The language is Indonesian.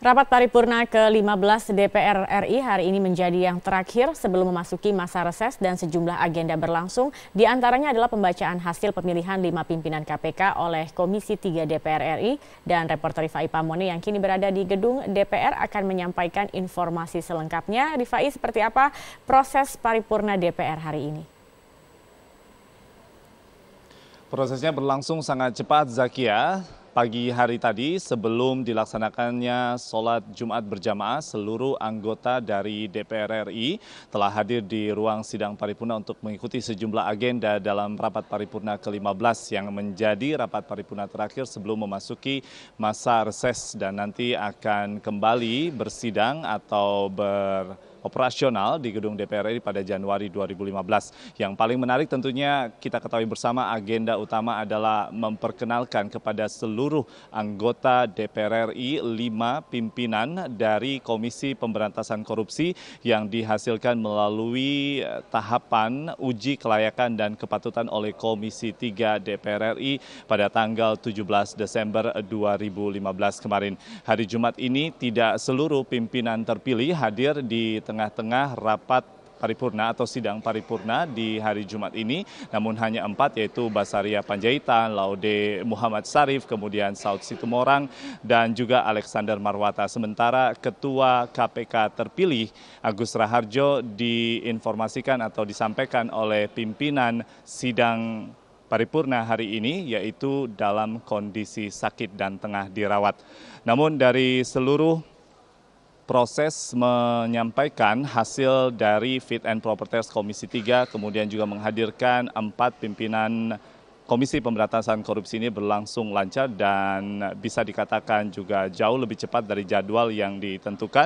Rapat paripurna ke-15 DPR RI hari ini menjadi yang terakhir sebelum memasuki masa reses dan sejumlah agenda berlangsung. Di antaranya adalah pembacaan hasil pemilihan lima pimpinan KPK oleh Komisi 3 DPR RI dan reporter Rifai Pamone yang kini berada di gedung DPR akan menyampaikan informasi selengkapnya. Rifai, seperti apa proses paripurna DPR hari ini? Prosesnya berlangsung sangat cepat, Zakia. Pagi hari tadi sebelum dilaksanakannya sholat Jumat berjamaah, seluruh anggota dari DPR RI telah hadir di ruang sidang paripurna untuk mengikuti sejumlah agenda dalam rapat paripurna ke-15 yang menjadi rapat paripurna terakhir sebelum memasuki masa reses dan nanti akan kembali bersidang atau ber operasional di gedung DPR RI pada Januari 2015. Yang paling menarik tentunya kita ketahui bersama agenda utama adalah memperkenalkan kepada seluruh anggota DPR RI lima pimpinan dari Komisi Pemberantasan Korupsi yang dihasilkan melalui eh, tahapan uji kelayakan dan kepatutan oleh Komisi 3 DPR RI pada tanggal 17 Desember 2015 kemarin. Hari Jumat ini tidak seluruh pimpinan terpilih hadir di tengah-tengah rapat paripurna atau sidang paripurna di hari Jumat ini, namun hanya empat yaitu Basaria Panjaitan, Laude Muhammad Sarif, kemudian Saud Situmorang, dan juga Alexander Marwata. Sementara Ketua KPK terpilih Agus Raharjo diinformasikan atau disampaikan oleh pimpinan sidang paripurna hari ini yaitu dalam kondisi sakit dan tengah dirawat. Namun dari seluruh proses menyampaikan hasil dari fit and proper test Komisi 3, kemudian juga menghadirkan empat pimpinan Komisi Pemberantasan Korupsi ini berlangsung lancar dan bisa dikatakan juga jauh lebih cepat dari jadwal yang ditentukan.